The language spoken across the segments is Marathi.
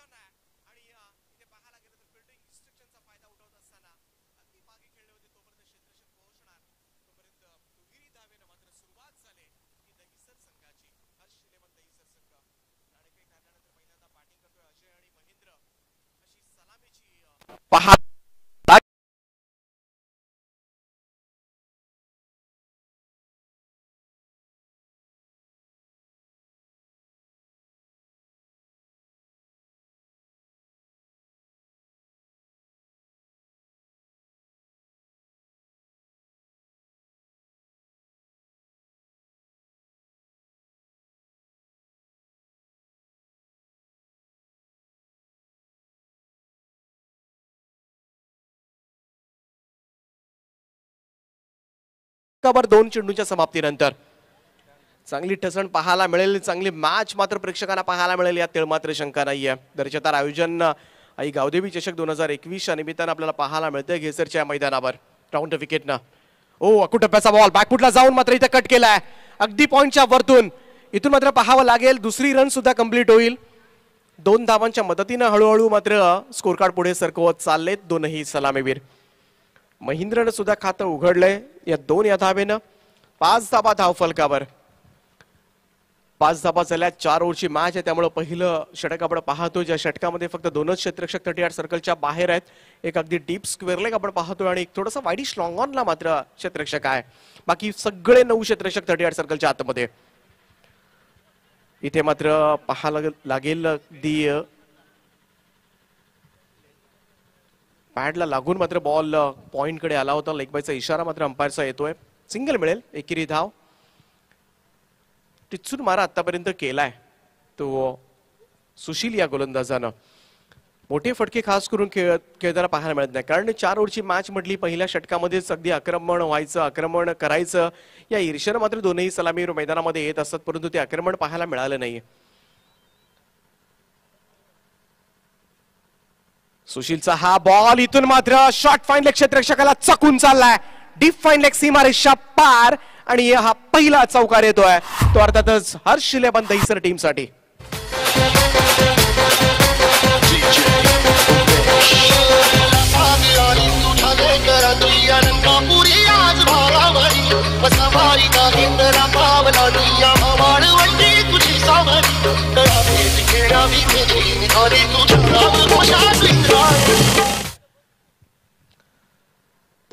Action Act वर दोन चेंडूंच्या समाप्तीनंतर चांगली ठसण पाहायला मिळेल चांगली मॅच मात्र प्रेक्षकांना पाहायला मिळेल या तेळ मात्र शंका नाही आहे दर्जेदार आयोजन आई गावदेवी चषक दोन हजार एकवीसच्या निमित्तानं आपल्याला पाहायला मिळतंय घेसरच्या मैदानावर राऊंड विकेटनं ओ अकुट टप्प्याचा बॉल बॅकफुटला जाऊन मात्र इथं कट केलाय अगदी पॉईंटच्या वरतून इथून मात्र पाहावं लागेल दुसरी रन सुद्धा कम्प्लीट होईल दोन धावांच्या मदतीनं हळूहळू मात्र स्कोरकार्ड पुढे सरकवत चाललेत दोनही सलामीवीर महिंद्रनं सुद्धा खातं उघडलंय या दोन या धाबेनं पाच धाबा धावफलकावर पाच धाबा झाल्या चार ओव्हरची मॅच आहे त्यामुळे पहिलं षटक आपण पाहतो ज्या षटकामध्ये फक्त दोनच क्षेत्रक्षक थर्टी आठ सर्कलच्या बाहेर आहेत एक अगदी डीप स्क्वेअर लेग आपण पाहतोय आणि एक थोडासा वाईट लॉंग ऑनला मात्र क्षेत्रक्षक आहे बाकी सगळे नऊ क्षेत्रक्षक थर्टी आठ सर्कलच्या आतमध्ये इथे मात्र पाहायला लागेल अगदी पॅडला लागून मात्र बॉल पॉईंटकडे uh, आला होता बायचा इशारा मात्र अंपायरचा येतोय सिंगल मिळेल एकेरी धाव टिचून मारा आतापर्यंत केलाय तो uh, सुशील या गोलंदाजानं मोठे फटके खास करून खेळ खेळताना पाहायला मिळत नाही कारण चार ओव्हरची मॅच म्हटली पहिल्या षटकामध्येच अगदी आक्रमण व्हायचं आक्रमण करायचं या ईर्ष्यानं मात्र दोन्ही सलामी मैदानामध्ये येत असतात परंतु ते आक्रमण पाहायला मिळालं नाही सुशीलचा हा बॉल इथून मात्र शॉर्ट फाईन लेग क्षेत्ररक्षकाला चकून चाललाय डीप फाईन लेग सीमारेषा पार आणि हा पहिला चौकार येतोय तो अर्थातच हर्ष लेबन दहिसर टीमसाठी आज तर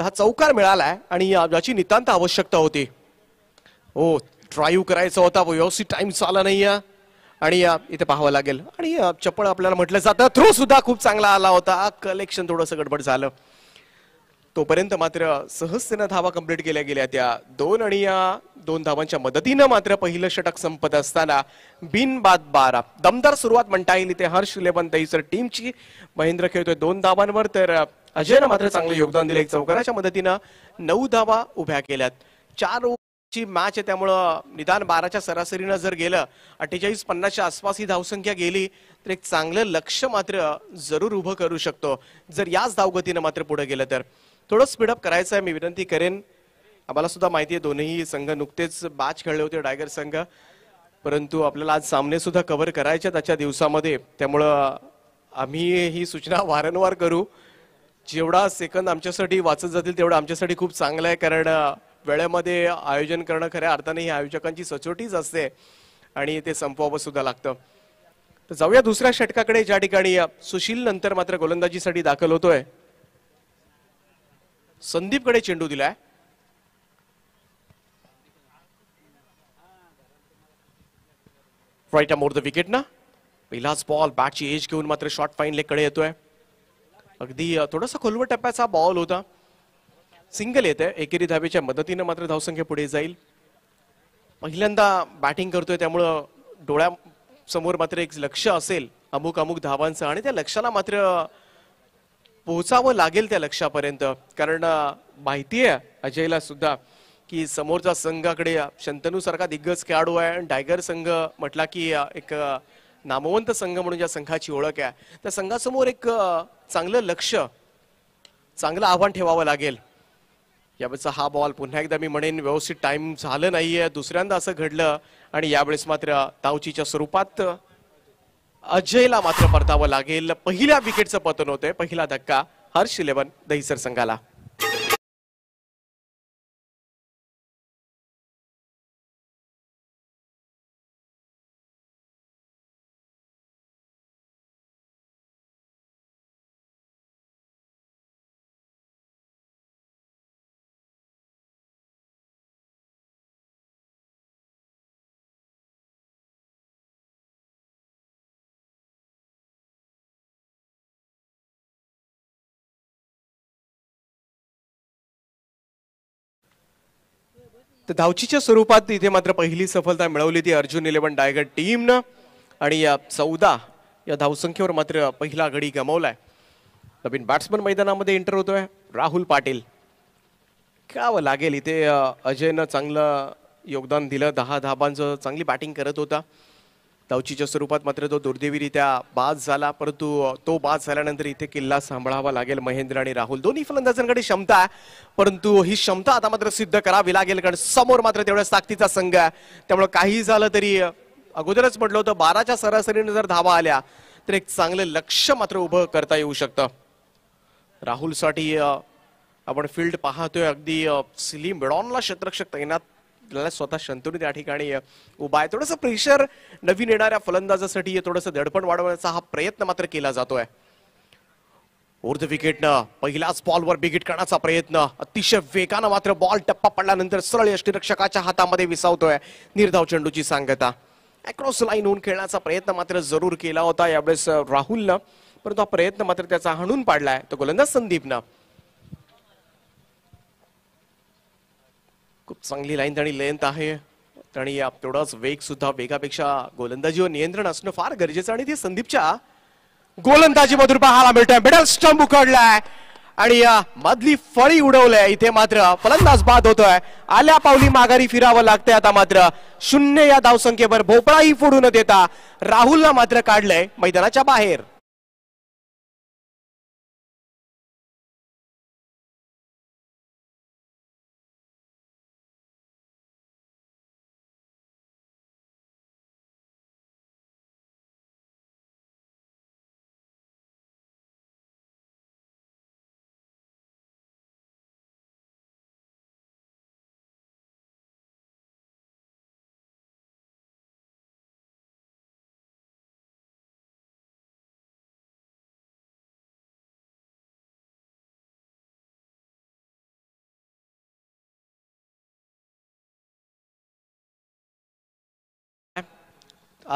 हा चौकार मिळालाय आणि याची नितांत आवश्यकता होती हो ड्राईव्ह करायचा होता व्यवस्थित टाइम आला नाही आणि इथे पाहावं लागेल आणि चप्पल आपल्याला म्हटलं जातं थ्रो सुद्धा खूप चांगला आला होता कलेक्शन थोडंसं गडबड झालं तोपर्यंत मात्र सहजतेनं धावा कंप्लीट केल्या गेल्या त्या दोन आणि या दोन धावांच्या मदतीनं मात्र पहिलं षटक संपत असताना बिनबाद बारा दमदार सुरुवात म्हणता येईल इथे हर्ष इलेव्हन दहीसर टीमची महेंद्र खेळतोय दोन धावांवर तर अजयनं मात्र चांगलं योगदान दिलं एक चौकाराच्या मदतीनं नऊ धावा उभ्या केल्यात चार ची मॅच आहे त्यामुळं निदान बाराच्या सरासरीनं जर गेलं अठ्ठेचाळीस पन्नासच्या आसपास ही धावसंख्या गेली तर एक चांगलं लक्ष मात्र जरूर उभं करू शकतो जर याच धावगतीनं मात्र पुढे गेलं तर थोडं स्पीडअप करायचं आहे मी विनंती करेन आम्हाला सुद्धा माहिती आहे दोन्ही संघ नुकतेच बॅच खेळले होते टायगर संघ परंतु आपल्याला आज सामने सुद्धा कव्हर करायचे त्याच्या दिवसामध्ये त्यामुळं आम्ही ही सूचना वारंवार करू जेवढा सेकंद आमच्यासाठी वाचत जातील तेवढं आमच्यासाठी खूप चांगलं आहे कारण वेळेमध्ये आयोजन करणं खऱ्या अर्थाने ही आयोजकांची सचोटीच असते आणि ते संपवावं सुद्धा लागतं तर जाऊया दुसऱ्या षटकाकडे ज्या ठिकाणी सुशील नंतर मात्र गोलंदाजीसाठी दाखल होतोय संदीपकडे चेंडू दिलाय राईट अमोर द विकेट ना पहिलाच बॉल बॅटची एज घेऊन मात्र शॉर्ट फाईन लेकडे येतोय अगदी थोडासा खोलवर टप्प्याचा बॉल होता सिंगल येते एकेरी धाबेच्या मदतीनं मात्र धावसंख्या पुढे जाईल पहिल्यांदा बॅटिंग करतोय त्यामुळं समोर मात्र एक लक्ष असेल अमुक अमुक धावांचं आणि त्या लक्षाला मात्र पोहोचावं लागेल त्या लक्षापर्यंत कारण माहिती आहे अजयला सुद्धा की समोरचा संघाकडे शंतनू सारखा दिग्गज खेळाडू आहे आणि टायगर संघ म्हटला की एक नामवंत संघ म्हणून ज्या संघाची ओळख आहे त्या संघासमोर एक चांगलं लक्ष चांगलं आव्हान ठेवावं लागेल यावेळेचा हा बॉल पुन्हा एकदा मी म्हणेन व्यवस्थित टाइम झालं नाहीये दुसऱ्यांदा असं घडलं आणि यावेळेस मात्र तावचीच्या स्वरूपात अजयला मात्र परतावं लागेल पहिल्या विकेटचं पतन होतंय पहिला धक्का हर्ष इलेव्हन दहिसर संघाला तर धावचीच्या स्वरूपात इथे मात्र पहिली सफलता मिळवली ती अर्जुन इलेव्हन डायगड टीमनं आणि या चौदा या धावसंख्येवर मात्र पहिला गडी गमावलाय नवीन बॅट्समन मैदानामध्ये एंटर होतोय राहुल पाटील खेळावं लागेल इथे अजयनं चांगलं योगदान दिलं दहा धाबांचं चांगली बॅटिंग करत होता दौचीच्या स्वरूपात मात्र तो दुर्दैवीरित्या बाद झाला परंतु तो बाद झाल्यानंतर इथे किल्ला सांभाळावा लागेल महेंद्र आणि राहुल दोन्ही फलंदाजांकडे क्षमता आहे परंतु ही क्षमता आता मात्र सिद्ध करावी लागेल कारण समोर मात्र तेवढ्याच ताकदीचा संघ आहे त्यामुळे काही झालं तरी अगोदरच म्हटलं होतं बाराच्या सरासरीने जर धावा आल्या तर एक चांगलं लक्ष मात्र उभं करता येऊ शकतं राहुलसाठी आपण फील्ड पाहतोय अगदी सिली बेडॉनला क्षेत्रक्षक तैनात आपल्याला स्वतः शंतनू त्या ठिकाणी उभा आहे थोडंसं प्रेशर नवीन येणाऱ्या फलंदाजासाठी थोडस धडपण वाढवण्याचा हा प्रयत्न मात्र केला जातोय विकेट विकेटनं पहिलाच बॉलवर बिगिट करण्याचा प्रयत्न अतिशय वेगानं मात्र बॉल टप्पा पडल्यानंतर सरळ यष्टीरक्षकाच्या हातामध्ये विसावतोय निर्धाव चेंडूची सांगता अक्रॉस लाईन होऊन खेळण्याचा प्रयत्न मात्र जरूर केला होता यावेळेस राहुलनं परंतु हा प्रयत्न मात्र त्याचा हणून पाडलाय तो गोलंदाज संदीपनं खूप चांगली लाईन आणि लेंथ आहे आणि तेवढाच वेग सुद्धा वेगापेक्षा गोलंदाजीवर नियंत्रण असणं फार गरजेचं आणि ते संदीपच्या गोलंदाजी मधून पाहायला मिळतोय मिडल स्टंप उकडलाय आणि या मधली फळी उडवलंय इथे मात्र फलंदाज बाद होतोय आल्या पावली माघारी फिरावं लागतंय आता मात्र शून्य या धावसंख्येवर भोपळाही फोडून देता राहुलला मात्र काढलंय मैदानाच्या बाहेर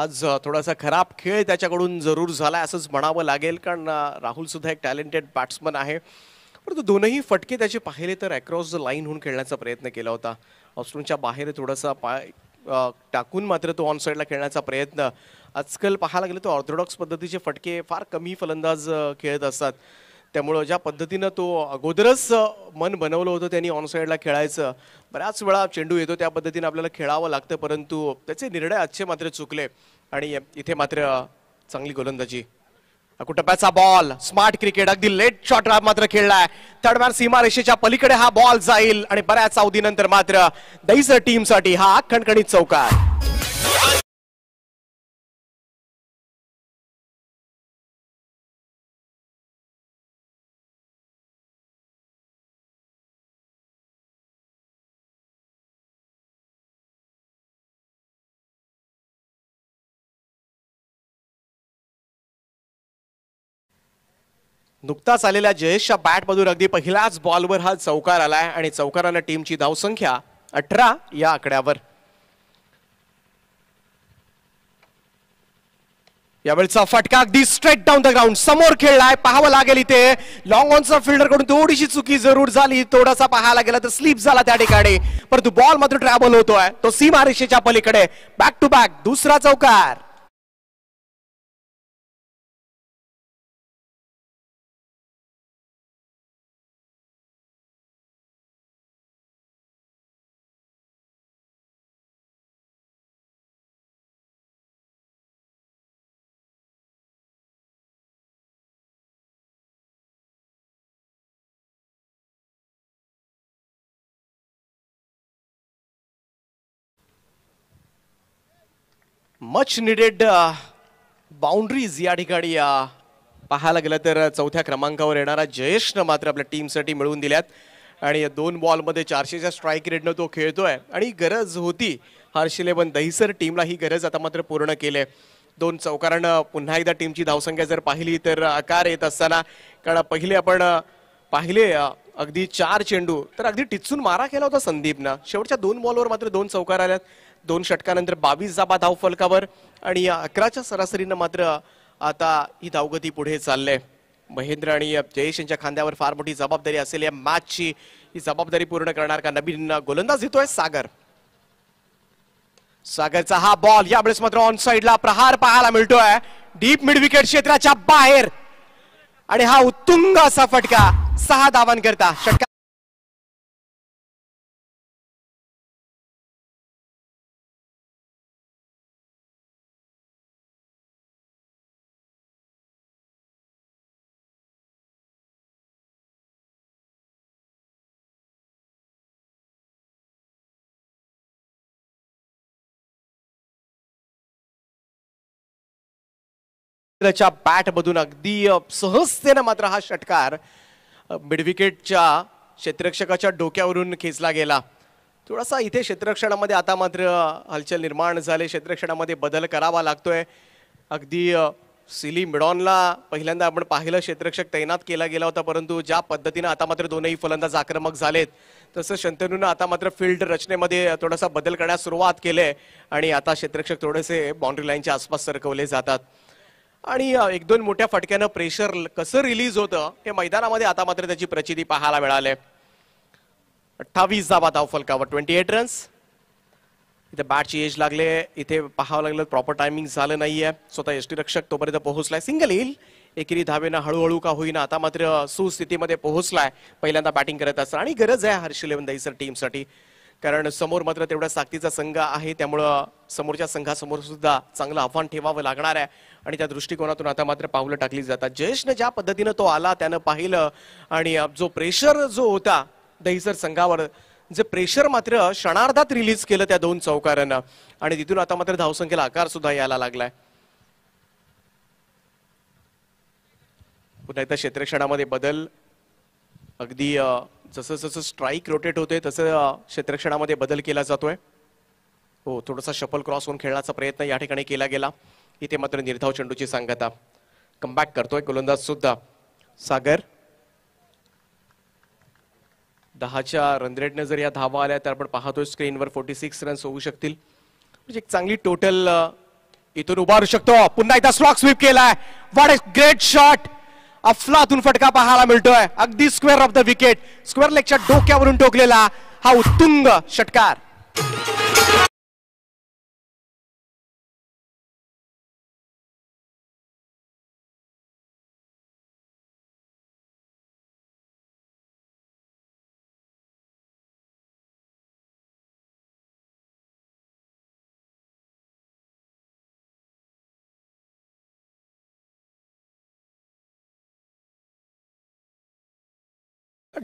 आज थोडासा खराब खेळ त्याच्याकडून जरूर झाला असंच म्हणावं लागेल कारण राहुलसुद्धा एक टॅलेंटेड बॅट्समन आहे परंतु दोनही फटके त्याचे पाहिले तर अक्रॉस द लाईन होऊन खेळण्याचा प्रयत्न केला होता ऑस्ट्रेलियाच्या बाहेर थोडासा पाय टाकून मात्र तो ऑन साईडला खेळण्याचा प्रयत्न आजकाल पाहायला गेलं तर ऑर्थोडॉक्स पद्धतीचे फटके फार कमी फलंदाज खेळत असतात त्यामुळं ज्या पद्धतीनं तो अगोदरच मन बनवलं होतं त्यांनी ऑन साईडला खेळायचं बऱ्याच वेळा चेंडू येतो त्या पद्धतीने आपल्याला खेळावं लागतं परंतु त्याचे निर्णय आजचे मात्र चुकले आणि इथे मात्र चांगली गोलंदाजी कुटप्याचा बॉल स्मार्ट क्रिकेट अगदी लेट शॉट मात्र खेळलाय सीमा रेषेच्या पलीकडे हा बॉल जाईल आणि बऱ्याच अवधीनंतर मात्र टीम टीमसाठी हा खणखणीत चौकार नुकताच आलेल्या जयेशच्या बॅटमधून अगदी पहिलाच बॉलवर हा चौकार आलाय आणि चौकारानं टीमची धावसंख्या अठरा या आकड्यावर यावेळचा फटका अगदी स्ट्रेट डाऊन द ग्राउंड समोर खेळलाय पाहावं लागेल इथे लॉंग ऑनचा फिल्डर कडून थोडीशी चुकी जरूर झाली थोडासा पाहायला गेला तर स्लिप झाला त्या ठिकाणी परंतु बॉल मात्र ट्रॅव्हल होतोय तो सीमारेषेच्या पलीकडे बॅक टू बॅक दुसरा चौकार मच निडेड बाउंड्रीज या ठिकाणी uh, पाहायला गेलं तर uh, चौथ्या क्रमांकावर येणारा जयेशनं मात्र आपल्या टीमसाठी मिळवून दिल्यात आणि दोन बॉलमध्ये चारशेच्या स्ट्राईक रेटनं तो खेळतोय आणि गरज होती हर्षिले पण दहिसर टीमला ही गरज आता मात्र पूर्ण केले दोन चौकारानं uh, पुन्हा एकदा टीमची धावसंख्या जर पाहिली तर आकार येत असताना कारण पहिले आपण पाहिले अगदी चार चेंडू तर अगदी टिचून मारा केला होता संदीपनं शेवटच्या दोन बॉलवर मात्र दोन चौकार आल्यात दोन षटकानंतर बावीस जाबा धावफलकावर आणि अकराच्या सरासरीनं मात्र आता ही धावगती पुढे चालले महेंद्र आणि जयेश यांच्या खांद्यावर फार मोठी जबाबदारी असेल या मॅचची ही जबाबदारी पूर्ण करणार का नवीन गोलंदाज येतोय सागर सागरचा हा बॉल यावेळेस मात्र ऑन साइडला प्रहार पाहायला मिळतोय डीप मिड विकेट क्षेत्राच्या बाहेर आणि हा उत्तुंग असा फटका सहा धावांकरता षटका त्याच्या मधून अगदी सहजतेनं मात्र हा षटकार मिडविकेटच्या क्षेत्ररक्षकाच्या डोक्यावरून खेचला गेला थोडासा इथे क्षेत्ररक्षणामध्ये आता मात्र हलचल निर्माण झाले क्षेत्ररक्षणामध्ये बदल करावा लागतोय अगदी सिली मिडॉनला पहिल्यांदा आपण पाहिलं क्षेत्ररक्षक तैनात केला गेला होता परंतु ज्या पद्धतीनं आता मात्र दोनही फलंदाज आक्रमक झालेत तसं शंतनूनं आता मात्र फील्ड रचनेमध्ये थोडासा बदल करण्यास सुरुवात केली आणि आता क्षेत्ररक्षक थोडेसे बाउंड्री लाईनच्या आसपास सरकवले जातात आणि एक दोन मोठ्या फटक्यानं प्रेशर कसं रिलीज होतं हे मैदानामध्ये आता मात्र त्याची प्रचिती पाहायला मिळाले अठ्ठावीस धावा फलकावर ट्वेंटी एट रन्स इथे बॅटची एज लागले इथे पाहावं लागलं प्रॉपर टायमिंग झालं नाहीये स्वतः रक्षक तोपर्यंत पोहोचलाय सिंगल येईल एकेरी धावेनं हळूहळू का होईना आता मात्र सुस्थितीमध्ये पोहोचलाय पहिल्यांदा बॅटिंग करत असताना आणि गरज आहे हर्षिल टीम टीमसाठी कारण समोर मात्र तेवढा साक्तीचा संघ आहे त्यामुळं समोरच्या संघासमोर सुद्धा चांगलं आव्हान ठेवावं लागणार आहे आणि त्या दृष्टिकोनातून आता मात्र पावलं टाकली जातात जयेशनं ज्या पद्धतीनं तो आला त्यानं पाहिलं आणि जो प्रेशर जो होता दहिसर संघावर जे प्रेशर मात्र क्षणार्धात रिलीज केलं त्या दोन चौकारांना आणि तिथून आता मात्र धावसंख्येला आकार सुद्धा यायला लागलाय पुन्हा एकदा क्षेत्रक्षणामध्ये बदल अगदी जसं जसं स्ट्राईक रोटेट होते तसं क्षेत्रक्षणामध्ये बदल केला जातोय हो थोडासा शपल क्रॉस होऊन खेळण्याचा प्रयत्न या ठिकाणी केला गेला इथे मात्र निर्धाव चेंडूची सांगता कमबॅक करतोय गोलंदाज सुद्धा सागर दहाच्या रनरेटने जर या धावा आल्या तर आपण पाहतोय स्क्रीनवर फोर्टी सिक्स रन्स होऊ शकतील म्हणजे एक चांगली टोटल इथून उभारू शकतो पुन्हा एकदा स्लॉक स्वीप केलाय वॉट ए ग्रेट शॉट अफलातून फटका पाहायला मिळतोय अगदी square off the wicket square लेगच्या डोक्यावरून टोकलेला हा उत्तुंग षटकार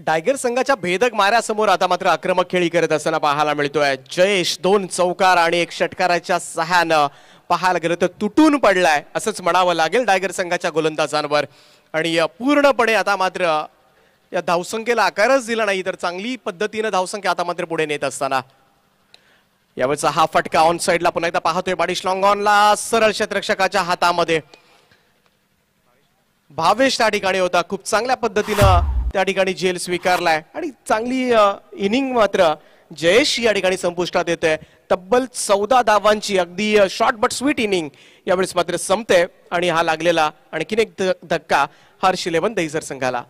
डायगर संघाच्या भेदक माऱ्यासमोर आता मात्र आक्रमक खेळी करत असताना पाहायला मिळतोय जयेश दोन चौकार आणि एक षटकाराच्या सहानं पाहायला गेलं तर तुटून पडलाय असंच म्हणावं लागेल डायगर संघाच्या गोलंदाजांवर आणि पूर्णपणे आता मात्र या धावसंख्येला आकारच दिला नाही तर चांगली पद्धतीनं धावसंख्या आता मात्र पुढे नेत असताना यावरचा हा फटका ऑन साईडला पुन्हा एकदा पाहतोय बाडिश लॉंगॉनला सरळ क्षेत्रक्षकाच्या हातामध्ये भावेश त्या ठिकाणी होता खूप चांगल्या पद्धतीनं त्या ठिकाणी झेल स्वीकारलाय आणि चांगली इनिंग मात्र जयेश या ठिकाणी संपुष्टात येते तब्बल चौदा धावांची अगदी शॉर्ट बट स्वीट इनिंग यावेळेस मात्र संपते आणि हा लागलेला आणखीन एक धक्का हर्ष इलेव्हन दहिसर संघाला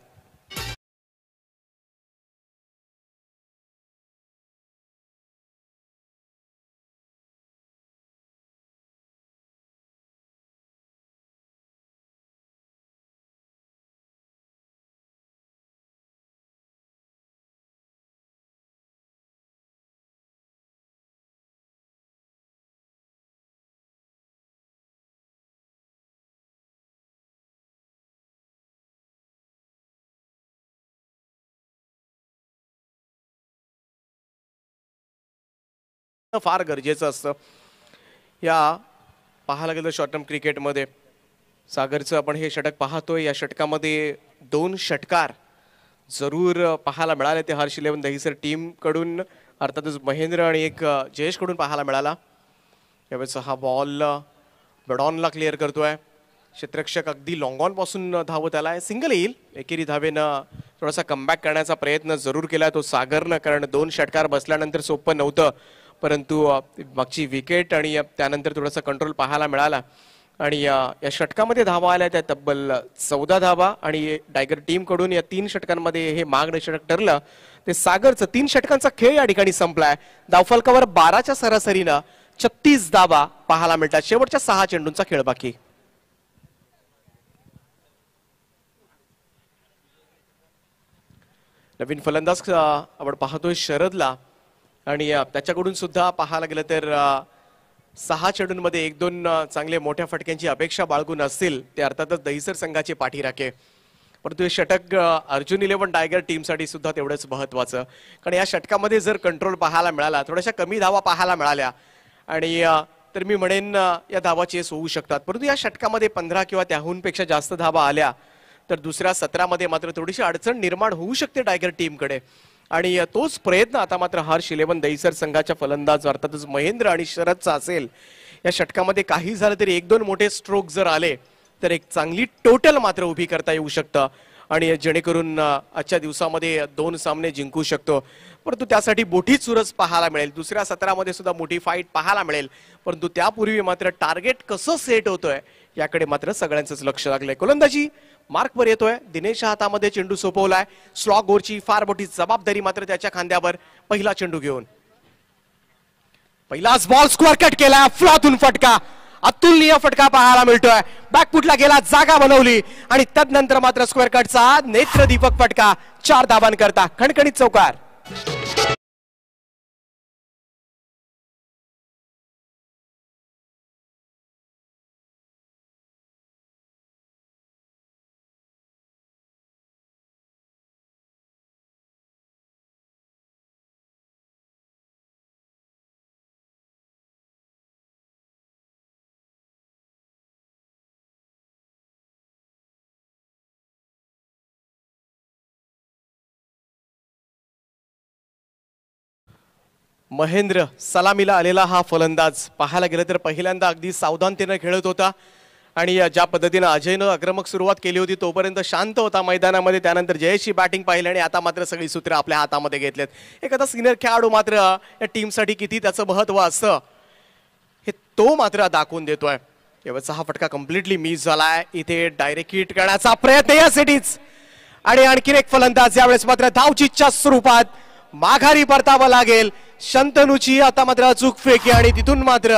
असणं फार गरजेचं असतं या पाहायला गेलं शॉर्ट टर्म क्रिकेटमध्ये सागरचं आपण हे षटक पाहतोय या षटकामध्ये दोन षटकार जरूर पाहायला मिळाले ते हर्ष इलेवन दहीसर टीमकडून अर्थातच महेंद्र आणि एक जयेशकडून पाहायला मिळाला यावेळेस हा बॉल बडॉनला क्लिअर करतोय क्षेत्रक्षक अगदी पासून धावत आला आहे सिंगल येईल एकेरी धावेनं थोडासा कमबॅक करण्याचा प्रयत्न जरूर केला तो सागरनं कारण दोन षटकार बसल्यानंतर सोपं नव्हतं परंतु मागची विकेट आणि त्यानंतर थोडासा कंट्रोल पाहायला मिळाला आणि या षटकामध्ये धावा आल्या त्या तब्बल चौदा धावा आणि टायगर टीमकडून या तीन षटकांमध्ये हे मागणे षटक ठरलं ते सागरचं तीन षटकांचा खेळ या ठिकाणी संपलाय धावफलकावर बाराच्या सरासरीनं छत्तीस धावा पाहायला मिळतात शेवटच्या सहा चेंडूंचा खेळ बाकी नवीन फलंदाज आपण पाहतोय शरदला आणि त्याच्याकडून सुद्धा पाहायला गेलं तर सहा चेडूंमध्ये एक दोन चांगले मोठ्या फटक्यांची अपेक्षा बाळगून असतील ते अर्थातच दहिसर संघाचे पाठीराखे परंतु हे षटक अर्जुन इलेव्हन टायगर टीमसाठी सुद्धा तेवढंच महत्वाचं कारण या षटकामध्ये जर कंट्रोल पाहायला मिळाला थोड्याशा कमी धावा पाहायला मिळाल्या आणि तर मी म्हणेन या धावा चेस होऊ शकतात परंतु या षटकामध्ये पंधरा किंवा त्याहूनपेक्षा जास्त धावा आल्या तर दुसऱ्या सत्रामध्ये मात्र थोडीशी अडचण निर्माण होऊ शकते टायगर टीमकडे आणि तोच प्रयत्न आता मात्र हार शिलेबन दहीसर संघाच्या फलंदाज अर्थातच महेंद्र आणि शरदचा असेल या षटकामध्ये काही झालं तरी एक दोन मोठे स्ट्रोक जर आले तर एक चांगली टोटल मात्र उभी करता येऊ शकतं आणि जेणेकरून आजच्या दिवसामध्ये दोन सामने जिंकू शकतो परंतु त्यासाठी मोठी चुरस पाहायला मिळेल दुसऱ्या सत्रामध्ये सुद्धा मोठी फाईट पाहायला मिळेल परंतु त्यापूर्वी मात्र टार्गेट कसं सेट होतोय याकडे मात्र सगळ्यांचंच लक्ष लागलंय गोलंदाजी मार्कवर येतोय दिनेश हातामध्ये चेंडू सोपवलाय स्लॉ गोरची फार मोठी जबाबदारी मात्र त्याच्या खांद्यावर पहिला चेंडू घेऊन पहिलाच बॉल स्क्वेअर कट केलाय फ्लॉतून फटका अतुलनीय फटका पाहायला मिळतोय बॅकपुटला गेला जागा बनवली आणि तदनंतर मात्र स्क्वेअर कटचा नेत्रदीपक फटका चार धावांकरता खणखणीत चौकार महेंद्र सलामीला आलेला हा फलंदाज पाहायला गेलं तर पहिल्यांदा अगदी सावधानतेनं खेळत होता आणि ज्या पद्धतीनं अजयनं आक्रमक सुरुवात केली होती तोपर्यंत शांत होता मैदानामध्ये त्यानंतर जयेशची बॅटिंग पाहिली आणि आता मात्र सगळी सूत्र आपल्या हातामध्ये घेतलेत एखादा सिनियर खेळाडू मात्र या टीमसाठी किती त्याचं महत्त्व असतं हे तो मात्र दाखवून देतोय यावेळेचा हा फटका कम्प्लिटली मिस झालाय इथे डायरेक्ट हिट करण्याचा प्रयत्न यासाठीच आणि आणखीन एक फलंदाज यावेळेस मात्र धावची स्वरूपात माघारी परतावं लागेल शंतनुची आता मात्र अचूक फेकी आणि तिथून मात्र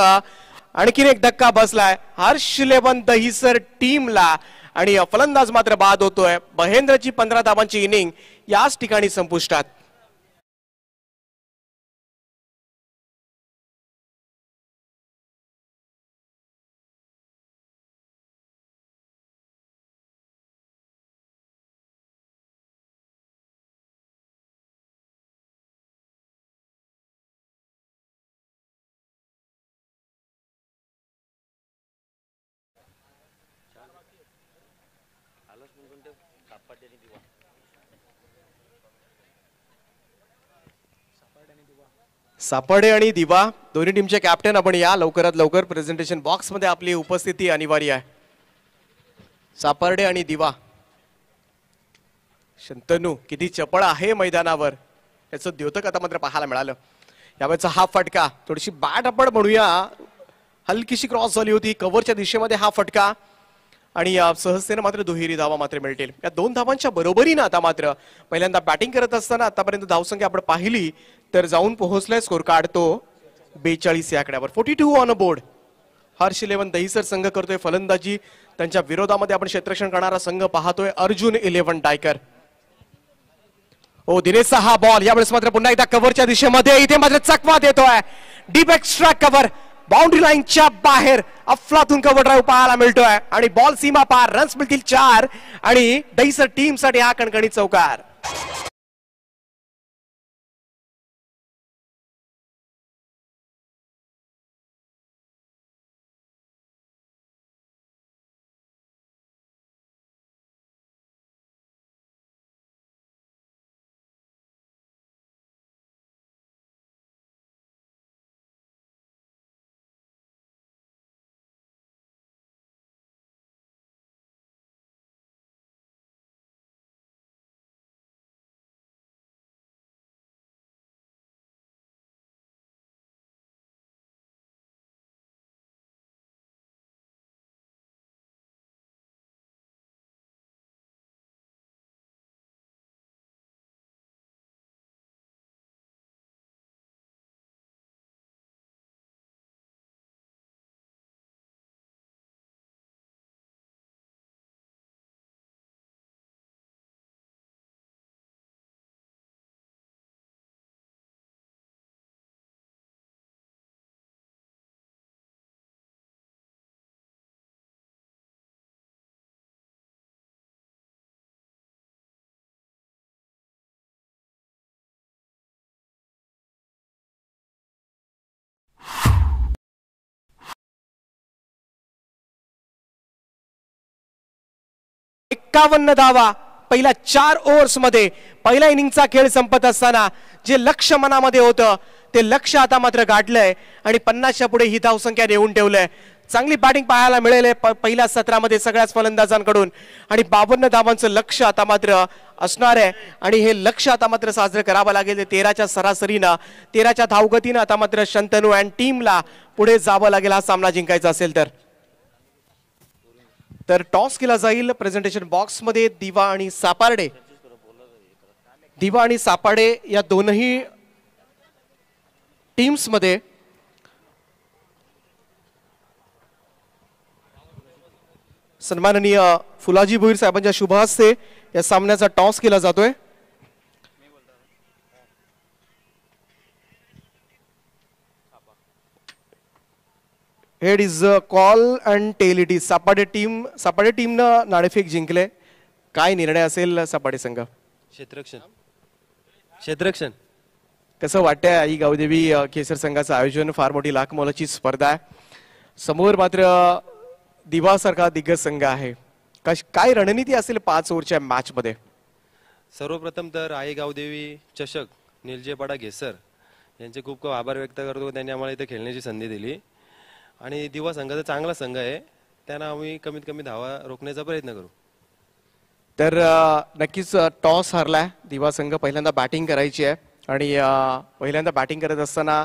आणखीन एक धक्का बसलाय हर्ष लेवन दहिसर टीमला आणि फलंदाज मात्र बाद होतोय महेंद्रची पंधरा धावांची इनिंग याच ठिकाणी संपुष्टात सापर्डे सापडे आणि दिवा दोन्ही टीमचे कॅप्टन आपण या लवकरात लवकर प्रेझेंटेशन बॉक्स मध्ये आपली उपस्थिती अनिवार्य आहे सापर्डे आणि दिवा शंतनू किती चपळ आहे मैदानावर याचं द्योतक आता मात्र पाहायला मिळालं यावेळेचा हा फटका थोडीशी बॅट आपण म्हणूया हलकीशी क्रॉस झाली होती कव्हरच्या दिशेमध्ये हा फटका आणि सहजतेनं मात्र दुहेरी धावा मात्र मिळतील या दोन धावांच्या बरोबरीनं आता मात्र पहिल्यांदा बॅटिंग करत असताना आतापर्यंत धावसंख्या आपण पाहिली तर जाऊन पोहोचलाय स्कोर काढतो बेचाळीस या आकड्यावर forty two on a board Harsh eleven Dahisar संघ करतोय फलंदाजी त्यांच्या विरोधामध्ये आपण क्षेत्रक्षण करणारा संघ पाहतोय अर्जुन इलेव्हन डायकर ओ दिनेशचा हा बॉल यावेळेस मात्र पुन्हा एकदा कव्हरच्या दिशेमध्ये इथे मात्र चकवा देतोय डीप एक्स्ट्रा कव्हर बाउंड्री लाईनच्या बाहेर अफलातून कव्हर पाहायला मिळतोय आणि बॉल सीमा पार रन्स मिळतील चार आणि टीम टीमसाठी हा कणकणी चौकार एक्कावन्न धावा पहिल्या चार मध्ये पहिल्या इनिंगचा खेळ संपत असताना जे लक्ष मनामध्ये होतं ते लक्ष आता मात्र गाठलंय आणि पन्नासच्या पुढे ही धावसंख्या नेऊन ठेवलंय चांगली बॅटिंग पाहायला मिळेल पहिल्या सत्रामध्ये सगळ्याच फलंदाजांकडून आणि बावन्न धावांचं लक्ष आता मात्र असणार आहे आणि हे लक्ष आता मात्र साजरं करावं लागेल तेराच्या सरासरीनं तेराच्या धावगतीनं आता मात्र शंतनू अँड टीमला पुढे जावं लागेल हा सामना जिंकायचा असेल तर तर टॉस केला जाईल प्रेझेंटेशन बॉक्समध्ये दिवा आणि सापार्डे दिवा आणि सापाडे या दोनही मध्ये सन्माननीय फुलाजी भोईर साहेबांच्या शुभ हस्ते या सामन्याचा टॉस केला जातोय head is a call and tail it is Sapate team Sapate टीमनं नाणेफेक जिंकले काय निर्णय असेल सपाटे संघ क्षेत्रक्षण क्षेत्रक्षण कसं वाटतंय आई गावदेवी केसर संघाचं आयोजन फार मोठी लाख मोलाची स्पर्धा आहे समोर मात्र दिवासारखा दिग्गज संघ आहे काय रणनीती असेल पाच ओव्हरच्या मॅचमध्ये सर्वप्रथम तर आई गावदेवी चषक निलजेपाडा घेसर यांचे खूप खूप आभार व्यक्त करतो त्यांनी आम्हाला इथे खेळण्याची संधी दिली आणि दिवा संघाचा चांगला संघ आहे त्यांना आम्ही कमीत कमी धावा रोखण्याचा प्रयत्न करू तर नक्कीच टॉस हरलाय दिवा संघ पहिल्यांदा बॅटिंग करायची आहे आणि पहिल्यांदा बॅटिंग करत असताना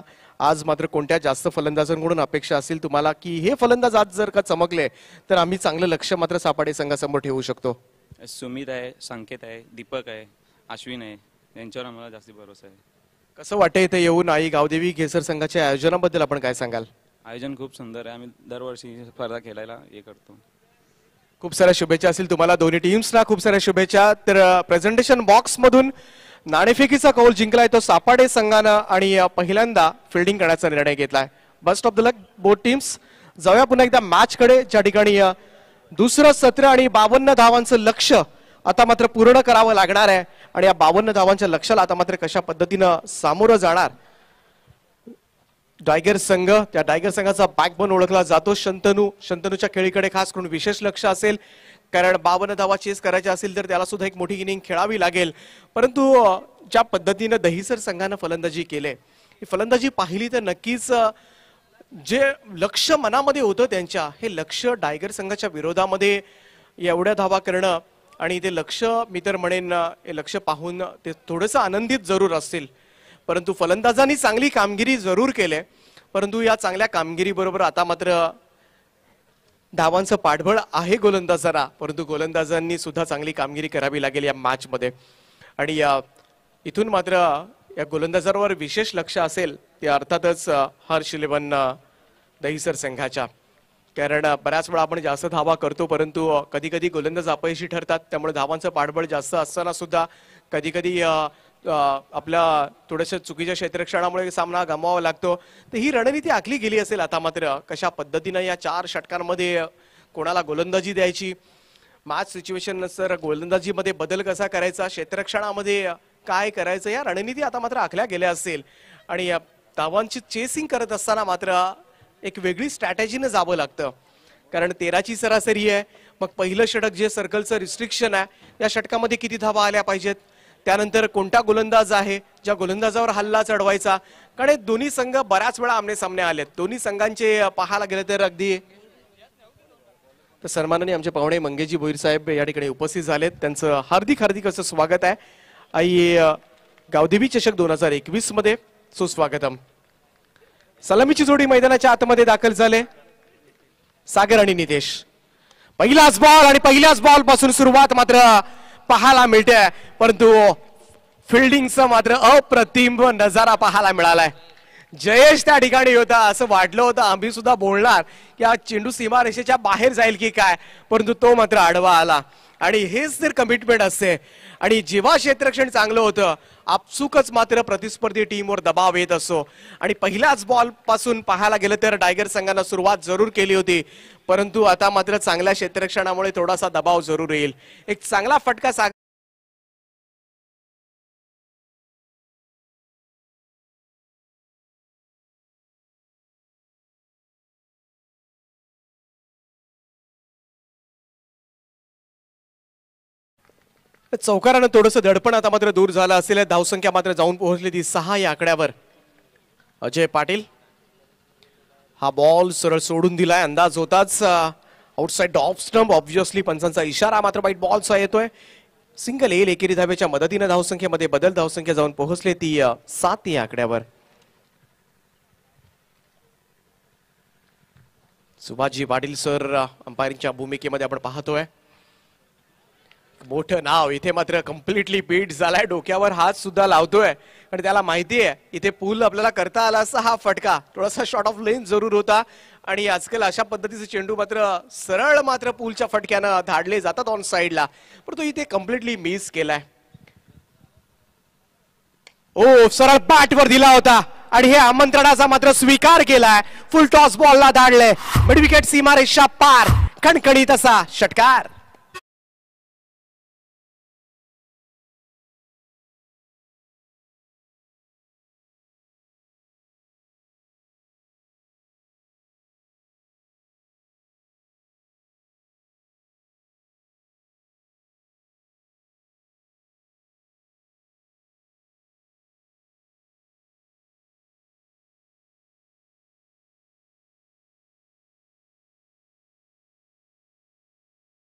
आज मात्र कोणत्या जास्त फलंदाजांकडून अपेक्षा असेल तुम्हाला की हे फलंदाज आज जर का चमकले तर आम्ही चांगलं लक्ष मात्र सापाडे संघासमोर ठेवू शकतो सुमित आहे संकेत आहे दीपक आहे अश्विन आहे यांच्यावर आम्हाला जास्त भरोसा आहे कसं वाटतं इथे येऊन आई गावदेवी घेसर संघाच्या आयोजनाबद्दल आपण काय सांगाल आयोजन खूप सुंदर आहे आम्ही दरवर्षी स्पर्धा खेळायला हे करतो खूप साऱ्या शुभेच्छा असतील तुम्हाला दोन्ही टीम्सना खूप साऱ्या शुभेच्छा तर प्रेझेंटेशन बॉक्स मधून नाणेफेकीचा कौल जिंकलाय तो सापाडे संघानं आणि पहिल्यांदा फिल्डिंग करण्याचा निर्णय घेतलाय best of the luck both teams जाऊया पुन्हा एकदा मॅचकडे ज्या ठिकाणी दुसरं सत्र आणि बावन्न धावांचं लक्ष आता मात्र पूर्ण करावं लागणार आहे आणि या बावन्न धावांच्या लक्षाला आता मात्र कशा पद्धतीनं सामोरं जाणार डायगर संघ त्या डायगर संघाचा बॅकबोन ओळखला जातो शंतनू शंतनूच्या खेळीकडे खास करून विशेष लक्ष असेल कारण बावन्न धावा चेस करायचे असेल तर त्याला सुद्धा एक मोठी इनिंग खेळावी लागेल परंतु ज्या पद्धतीनं दहीसर संघानं फलंदाजी केले ही फलंदाजी पाहिली तर नक्कीच जे लक्ष मनामध्ये होतं त्यांच्या हे लक्ष डायगर संघाच्या विरोधामध्ये एवढ्या धावा करणं आणि ते लक्ष मी तर म्हणेन हे लक्ष पाहून ते थोडंसं आनंदित जरूर असतील परंतु फलंदाजांनी चांगली कामगिरी जरूर केले परंतु या चांगल्या कामगिरीबरोबर आता मात्र धावांचं पाठबळ आहे गोलंदाजांना परंतु गोलंदाजांनी सुद्धा चांगली कामगिरी करावी लागेल या मॅचमध्ये आणि या इथून मात्र या गोलंदाजांवर विशेष लक्ष असेल ते अर्थातच हर्ष इलेवन दहीसर संघाच्या कारण बऱ्याच वेळा आपण जास्त धावा करतो परंतु कधी कधी गोलंदाज अपयशी ठरतात त्यामुळे धावांचं पाठबळ जास्त असताना सुद्धा कधी कधी आपल्या थोड्याशा चुकीच्या क्षेत्रक्षणामुळे सामना गमवावा लागतो तर ही रणनीती आखली गेली असेल आता मात्र कशा पद्धतीनं या चार षटकांमध्ये कोणाला गोलंदाजी द्यायची मॅच सिच्युएशन सर गोलंदाजीमध्ये बदल कसा करायचा क्षेत्रक्षणामध्ये काय करायचं या रणनीती आता मात्र आखल्या गेल्या असेल आणि धावांची चेसिंग करत असताना मात्र एक वेगळी स्ट्रॅटेजीनं जावं लागतं कारण तेराची सरासरी आहे मग पहिलं षटक जे सर्कलचं रिस्ट्रिक्शन आहे या षटकामध्ये किती धावा आल्या पाहिजेत त्यानंतर कोणता गोलंदाज आहे ज्या गोलंदाजावर हल्ला चढवायचा कारण दोन्ही संघ बऱ्याच वेळा आमने सामने आलेत दोन्ही संघांचे पाहायला गेले तर अगदी तर सन्माननीय आमचे पाहुणे मंगेजी भोईर साहेब या ठिकाणी उपस्थित झालेत त्यांचं हार्दिक हार्दिक असं स्वागत आहे आई गावदेवी चषक दोन हजार एकवीस मध्ये सुस्वागतम सलामीची जोडी मैदानाच्या आतमध्ये दाखल झाले सागर आणि नितेश पहिलाच बॉल आणि पहिल्याच बॉल पासून सुरुवात मात्र पाहायला मिळते परंतु फिल्डिंगचा मात्र अप्रतिम नजारा पाहायला मिळालाय जयेश त्या ठिकाणी होता असं वाटलं होतं आम्ही सुद्धा बोलणार की आज चेंडू सीमारेषेच्या बाहेर जाईल की काय परंतु तो मात्र आडवा आला आणि हेच जर कमिटमेंट असते आणि जेव्हा क्षेत्रक्षण चांगलं होतं आपसुकच मात्र प्रतिस्पर्धी टीमवर दबाव येत असो आणि पहिल्याच बॉल पासून पाहायला गेलं तर टायगर संघानं सुरुवात जरूर केली होती परंतु आता मात्र चांगल्या क्षेत्रक्षणामुळे थोडासा दबाव जरूर येईल एक चांगला फटका चौकारानं थोडंसं दडपण आता मात्र दूर झालं असेल धावसंख्या मात्र जाऊन पोहोचली ती सहा या आकड्यावर अजय पाटील हा बॉल सरळ सोडून दिलाय अंदाज होताच आउटसाईड ऑफ स्टंप ऑब्विसली पंचांचा इशारा मात्र वाईट बॉलचा येतोय सिंगल एल एकेरी धाव्याच्या मदतीनं धावसंख्येमध्ये बदल धावसंख्या जाऊन पोहोचले ती सात या आकड्यावर सुभाषजी पाटील सर अंपायरिंगच्या भूमिकेमध्ये आपण पाहतोय मोठं नाव इथे मात्र कम्प्लिटली बीट झालाय डोक्यावर हात सुद्धा लावतोय आणि त्याला माहिती आहे इथे पूल आपल्याला करता आला असा हा फटका थोडासा शॉर्ट ऑफ लेन जरूर होता आणि आजकाल अशा पद्धतीचे चेंडू मात्र सरळ मात्र पूलच्या फटक्यानं धाडले जातात ऑन साईडला पण तो इथे कम्प्लिटली मिस केलाय ओ सरळ पाठवर दिला होता आणि हे आमंत्रणाचा मात्र स्वीकार केलाय फुल टॉस बॉलला धाडले मिड विकेट सीमारेषा पार कणकणीत असा षटकार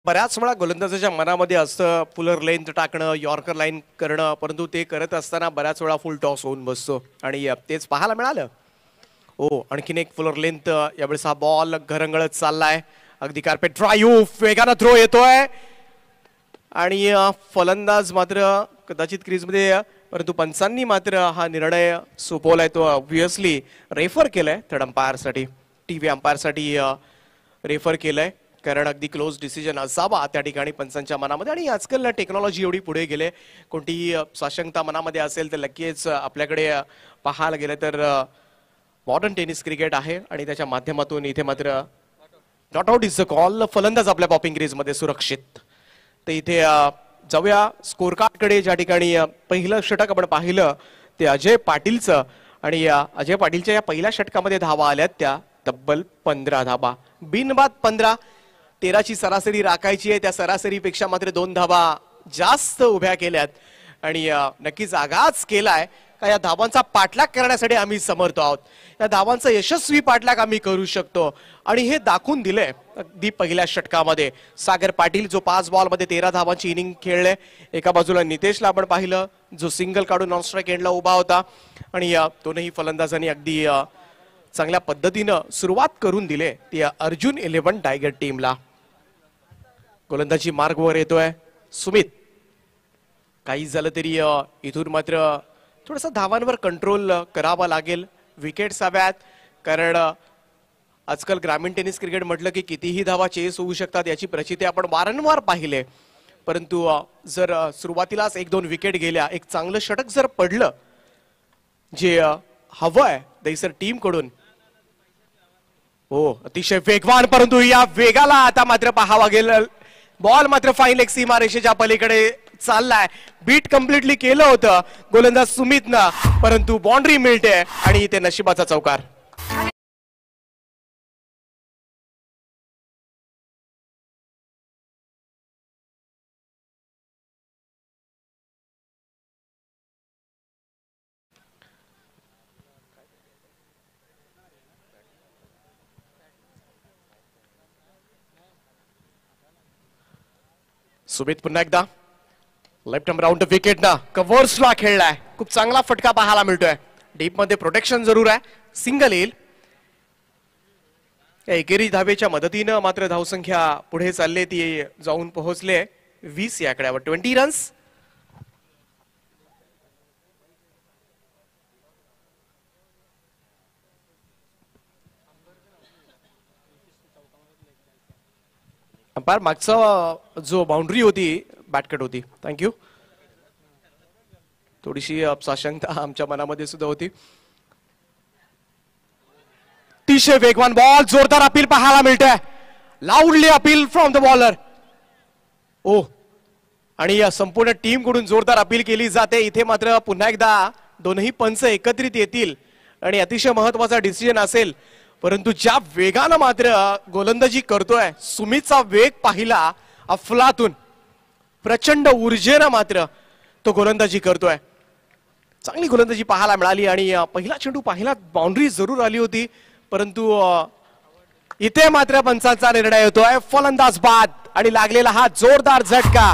बऱ्याच वेळा गोलंदाजाच्या मनामध्ये असतं पुलर लेंथ टाकणं यॉर्कर लाईन करणं परंतु ते करत असताना बऱ्याच वेळा फुल टॉस होऊन बसतो आणि तेच पाहायला मिळालं हो आणखीन एक फुलर लेंथ यावेळेस हा बॉल घरंगळत चाललाय अगदी कार्पेट ड्रायू वेगानं थ्रो येतोय आणि फलंदाज मात्र कदाचित क्रीजमध्ये परंतु पंचांनी मात्र हा निर्णय सोपवलाय तो ऑब्विसली रेफर केलाय थर्ड अंपायरसाठी टी व्ही अंपायरसाठी रेफर केलाय कारण अगदी क्लोज डिसिजन असावा त्या ठिकाणी पंचांच्या मनामध्ये आणि आजकाल टेक्नॉलॉजी एवढी पुढे गेले कोणतीही साशंकता मनामध्ये असेल तर लगेच आपल्याकडे पाहायला गेलं तर मॉडर्न टेनिस क्रिकेट आहे आणि त्याच्या माध्यमातून इथे मात्र not out is the call फलंदाज आपल्या पॉपिंग क्रीजमध्ये सुरक्षित तर इथे जाऊया स्कोर कडे ज्या ठिकाणी पहिलं षटक आपण पाहिलं ते अजय पाटीलचं आणि या अजय पाटीलच्या या पहिल्या षटकामध्ये धावा आल्यात त्या तब्बल पंधरा धावा बिनबाद पंधरा तेराची सरासरी राखायची आहे त्या सरासरीपेक्षा मात्र दोन धाबा जास्त उभ्या केल्यात आणि नक्कीच आगाच केलाय का या धाबांचा पाठलाग करण्यासाठी आम्ही समर्थ आहोत या धाबांचा यशस्वी पाठलाग आम्ही करू शकतो आणि हे दाखवून दिले अगदी पहिल्या षटकामध्ये सागर पाटील जो पाच बॉलमध्ये तेरा धावांची इनिंग खेळले एका बाजूला नितेशला आपण पाहिलं जो सिंगल काढून नॉन एंडला उभा होता आणि दोनही फलंदाजांनी अगदी चांगल्या पद्धतीनं सुरुवात करून दिले ती अर्जुन इलेव्हन टायगर टीमला गोलंदाजी मार्ग वर येतोय सुमित काही झालं तरी इथून मात्र थोडस धावांवर कंट्रोल करावा लागेल विकेट्स हव्यात कारण आजकाल ग्रामीण टेनिस क्रिकेट म्हटलं की कितीही धावा चेस होऊ शकतात याची प्रचिती आपण वारंवार पाहिले परंतु जर सुरुवातीलाच एक दोन विकेट गेल्या एक चांगलं षटक जर पडलं जे हवं आहे टीम कडून हो अतिशय वेगवान परंतु या वेगाला आता मात्र पाहावा गेलं बॉल मात्र फाईन एक सीमा रेषेच्या पलीकडे चाललाय बीट कम्प्लिटली केलं होतं गोलंदाज सुमितनं परंतु बाउंड्री मिळते आणि इथे नशिबाचा चौकार सुमित पुन्हा एकदा लेफ्ट राऊंड विकेट ना कव्हर्सला खेळलाय खूप चांगला फटका पाहायला मिळतोय डीप मध्ये प्रोटेक्शन जरूर आहे सिंगल येईल एकेरीज एकेरी धावेच्या मदतीनं मात्र धावसंख्या पुढे चालले ती जाऊन पोहोचले वीस याकड्यावर ट्वेंटी रन्स अंपायर मागचा जो बाउंड्री होती बॅटकट होती थँक्यू थोडीशी साशंकता आमच्या मनामध्ये सुद्धा होती अतिशय वेगवान बॉल जोरदार अपील पाहायला मिळते loudly appeal from the bowler ओ आणि या संपूर्ण टीम कडून जोरदार अपील केली जाते इथे मात्र पुन्हा एकदा दोनही पंच एकत्रित येतील आणि अतिशय महत्वाचा डिसिजन असेल परंतु ज्या वेगानं मात्र गोलंदाजी करतोय सुमितचा वेग पाहिला अफलातून प्रचंड ऊर्जेनं मात्र तो गोलंदाजी करतोय चांगली गोलंदाजी पाहायला मिळाली आणि पहिला चेंडू पाहिला बाउंड्री जरूर आली होती परंतु इथे मात्र पंचांचा निर्णय होतोय फलंदाज बाद आणि लागलेला हा जोरदार झटका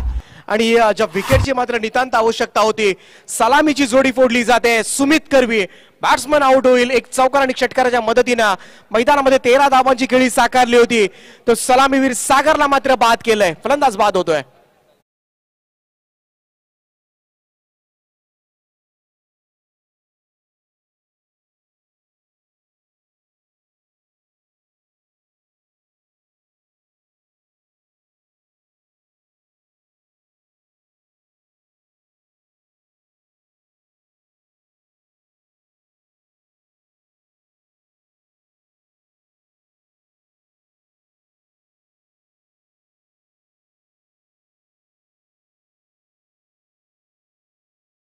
आणि ज्या विकेटची मात्र नितांत आवश्यकता होती सलामीची जोडी फोडली जाते सुमित कर्वी बॅट्समन आउट होईल एक चौकार आणि षटकाराच्या मदतीनं मैदानामध्ये तेरा धावांची खेळी साकारली होती तो सलामीवीर सागरला मात्र बाद केलंय फलंदाज बाद होतोय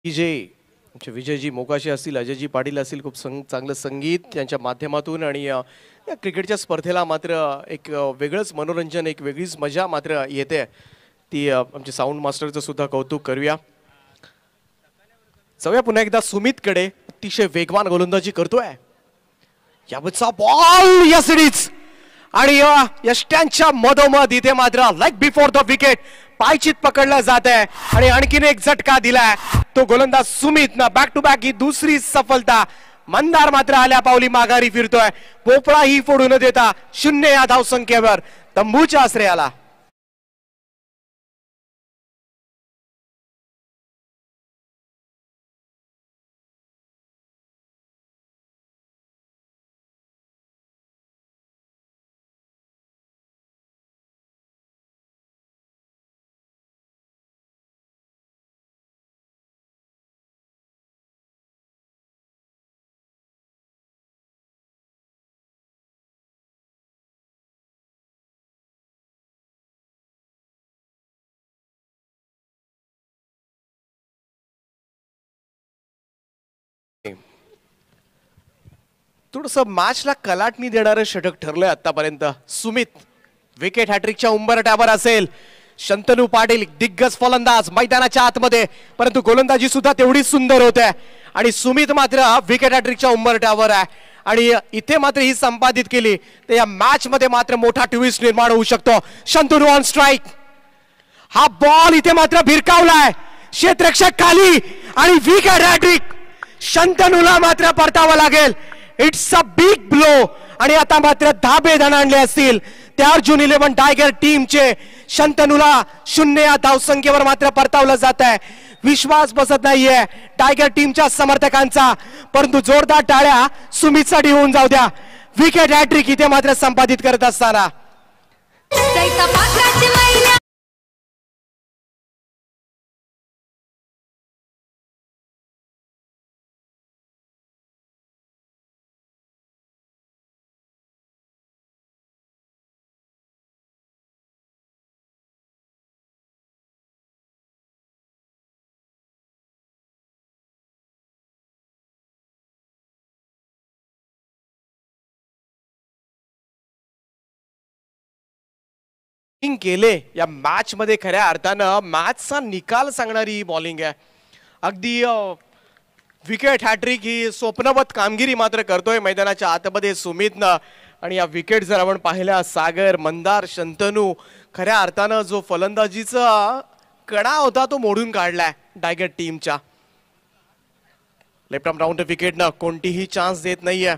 विजय आमचे विजयजी मोकाशी असतील अजयजी पाटील असतील खूप संग चांगलं संगीत त्यांच्या माध्यमातून आणि या क्रिकेटच्या स्पर्धेला मात्र एक वेगळंच मनोरंजन एक वेगळीच मजा मात्र येते ती आमचे साऊंड मास्टरचं सुद्धा कौतुक करूया जाऊया पुन्हा एकदा सुमितकडे अतिशय वेगवान गोलंदाजी करतोय याबद्दलचा बॉल या सिरीज आणि या यष्ट्यांच्या मधोमध इथे मात्र लाईक बिफोर द विकेट पायचीत पकडलं जात आहे आणि आणखीन एक झटका दिलाय तो गोलंदाज सुमित ना बॅक टू बॅक ही दुसरी सफलता मंदार मात्र आल्या पावली माघारी फिरतोय पोपळा ही फोडून देता शून्य या संख्येवर तंबूच्या आश्रयाला थोडस मॅचला कलाटणी देणारं षटक ठरलंय आतापर्यंत सुमित विकेट हॅट्रिकच्या उंबरट्यावर असेल शंतनू पाटील दिग्गज फलंदाज मैदानाच्या आतमध्ये परंतु गोलंदाजी सुद्धा तेवढीच सुंदर होते आणि सुमित मात्र विकेट हॅट्रिकच्या उंबरट्यावर आहे आणि इथे मात्र ही संपादित केली तर या मॅच मध्ये मात्र मोठा ट्विस्ट निर्माण होऊ शकतो शंतनू ऑन स्ट्राईक हा बॉल इथे मात्र भिरकावलाय क्षेत्रक्षक खाली आणि विकेट हॅट्रिक शंतनूला मात्र परतावं लागेल इट्स अ बिग ब्लो आणि आता मात्र दहा बेदान आणले असतील त्या अर्जुन इलेव्हन टायगर टीमचे शंतनुला शून्य या धावसंख्येवर मात्र परतावलं जात आहे विश्वास बसत नाहीये टायगर टीमच्या समर्थकांचा परंतु जोरदार टाळ्या सुमितसाठी होऊन जाऊ द्या विकेट हॅट्रिक इथे मात्र संपादित करत असताना केले या मॅचमध्ये खऱ्या अर्थानं मॅचचा निकाल सांगणारी ही बॉलिंग आहे अगदी विकेट हॅट्रिक ही स्वप्नवत कामगिरी मात्र करतोय मैदानाच्या आतमध्ये सुमितनं आणि या विकेट जर आपण पाहिल्या सागर मंदार शंतनू खऱ्या अर्थानं जो फलंदाजीचा कडा होता तो मोडून काढलाय डायगेट टीमच्या लेफ्ट राऊंड विकेटनं कोणतीही चान्स देत नाहीये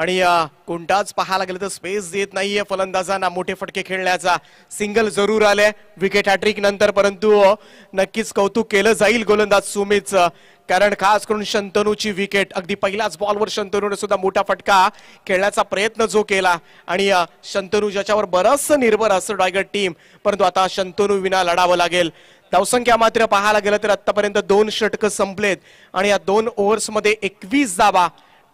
आणि कोणताच पाहायला गेलं तर स्पेस देत नाहीये फलंदाजांना मोठे फटके खेळण्याचा सिंगल जरूर आले विकेट हॅट्रिक नंतर परंतु नक्कीच कौतुक केलं जाईल गोलंदाज सुमेच कारण खास करून शंतनूची विकेट अगदी पहिलाच बॉलवर शंतनूने सुद्धा मोठा फटका खेळण्याचा प्रयत्न जो केला आणि शंतनू ज्याच्यावर बरंच निर्भर असतं टायगर टीम परंतु आता शंतनू विना लढावं लागेल धावसंख्या मात्र पाहायला गेलं तर आतापर्यंत दोन षटकं संपलेत आणि या दोन ओव्हर्समध्ये एकवीस धावा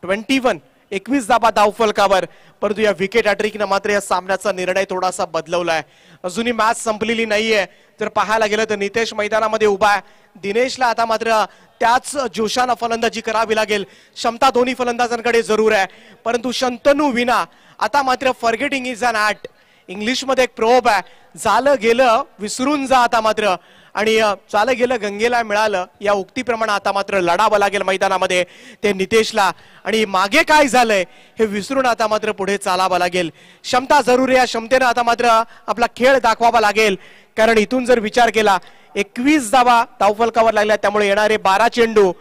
ट्वेंटी वन एकवीस धाबा धावफलकावर परंतु या विकेट अट्रिकनं मात्र या सामन्याचा निर्णय थोडासा बदलवलाय अजूनही मॅच संपलेली नाहीये जर पाहायला गेलं तर नितेश मैदानामध्ये उभा आहे दिनेशला आता मात्र त्याच जोशानं फलंदाजी करावी लागेल क्षमता दोन्ही फलंदाजांकडे जरूर आहे परंतु शंतनू विना आता मात्र फॉरगेटिंग इज अन आर्ट इंग्लिशमध्ये एक प्रोब आहे झालं गेलं विसरून जा आता मात्र आणि चालं गेलं गंगेला मिळालं या उक्तीप्रमाणे आता मात्र लढावं लागेल मैदानामध्ये ते नितेशला आणि मागे काय झालंय हे विसरून आता मात्र पुढे चालावं लागेल क्षमता जरूर या क्षमतेनं आता मात्र आपला खेळ दाखवावा लागेल कारण इथून जर विचार केला एकवीस धावा धावफलकावर लागल्या त्यामुळे येणारे बारा चेंडू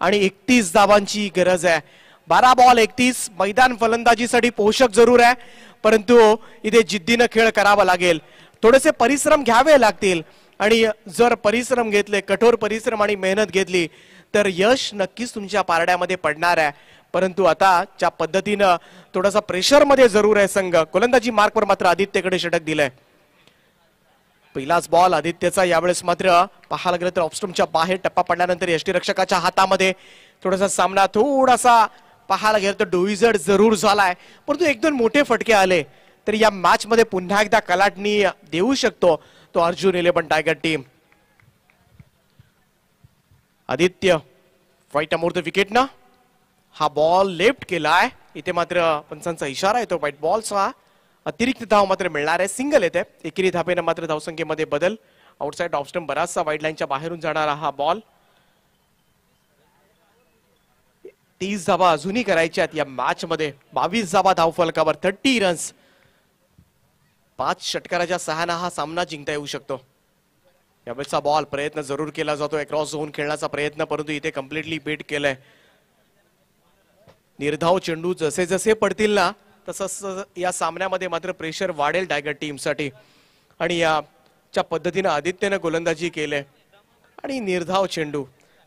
आणि एकतीस धावांची गरज आहे बारा बॉल एकतीस मैदान फलंदाजीसाठी पोषक जरूर आहे परंतु इथे जिद्दीनं खेळ करावा लागेल थोडेसे परिश्रम घ्यावे लागतील आणि जर परिश्रम घेतले कठोर परिश्रम आणि मेहनत घेतली तर यश नक्कीच तुमच्या पारड्यामध्ये पडणार आहे परंतु आता ज्या पद्धतीनं थोडासा प्रेशरमध्ये जरूर आहे संघ गोलंदाजी मार्कवर मात्र आदित्यकडे षटक दिलंय पहिलाच बॉल आदित्यचा यावेळेस मात्र पाहायला गेलं तर ऑप्स्टमच्या बाहेर टप्पा पडल्यानंतर यष्टीरक्षकाच्या हातामध्ये थोडासा सामना थोडासा पाहायला गेलं तर डोईजड जरूर झालाय परंतु एक दोन मोठे फटके आले तर या मॅच मध्ये पुन्हा एकदा कलाटणी देऊ शकतो तो Arjun eleven tiger team Aditya वाईट अमोर द विकेट ना हा बॉल लेफ्ट आहे इथे मात्र पंचांचा इशारा येतो वाईट बॉलचा अतिरिक्त धाव मात्र मिळणार आहे सिंगल येते एकेरी धाबेनं मात्र धावसंख्येमध्ये बदल आउटसाईड ऑफस्टम बराचसा वाईड लाईनच्या बाहेरून जाणारा हा बॉल तीस धावा अजूनही करायच्या या मॅच मध्ये बावीस धावा फलकावर थर्टी रन्स पाच षटकाराच्या सहाना हा सामना जिंकता येऊ शकतो यावेळेसचा बॉल प्रयत्न जरूर केला जातो क्रॉस झोन खेळण्याचा प्रयत्न परंतु इथे कम्प्लिटली बेट केलाय निर्धाव चेंडू जसे जसे पडतील ना तसंच या सामन्यामध्ये मात्र प्रेशर वाढेल टायगर टीमसाठी आणि याच्या पद्धतीनं आदित्यनं गोलंदाजी केले आणि निर्धाव चेंडू